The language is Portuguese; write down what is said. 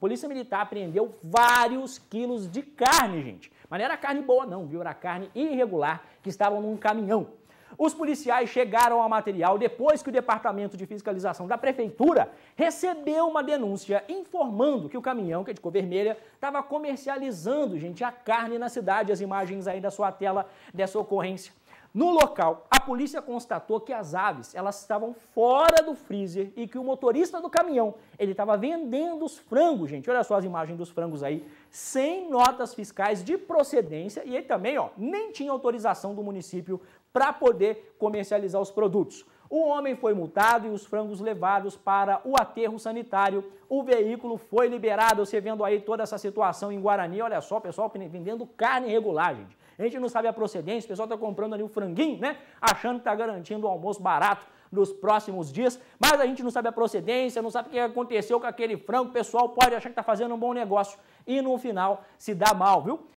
Polícia Militar apreendeu vários quilos de carne, gente. Mas não era carne boa, não, viu? Era carne irregular que estavam num caminhão. Os policiais chegaram ao material depois que o Departamento de Fiscalização da Prefeitura recebeu uma denúncia informando que o caminhão, que é de cor vermelha, estava comercializando, gente, a carne na cidade. As imagens aí da sua tela dessa ocorrência. No local, a polícia constatou que as aves elas estavam fora do freezer e que o motorista do caminhão ele estava vendendo os frangos, gente. Olha só as imagens dos frangos aí, sem notas fiscais de procedência e ele também, ó, nem tinha autorização do município para poder comercializar os produtos. O homem foi multado e os frangos levados para o aterro sanitário. O veículo foi liberado. Você vendo aí toda essa situação em Guarani, olha só, pessoal vendendo carne irregular, gente. A gente não sabe a procedência, o pessoal está comprando ali o um franguinho, né? Achando que está garantindo o um almoço barato nos próximos dias, mas a gente não sabe a procedência, não sabe o que aconteceu com aquele frango, o pessoal pode achar que está fazendo um bom negócio e no final se dá mal, viu?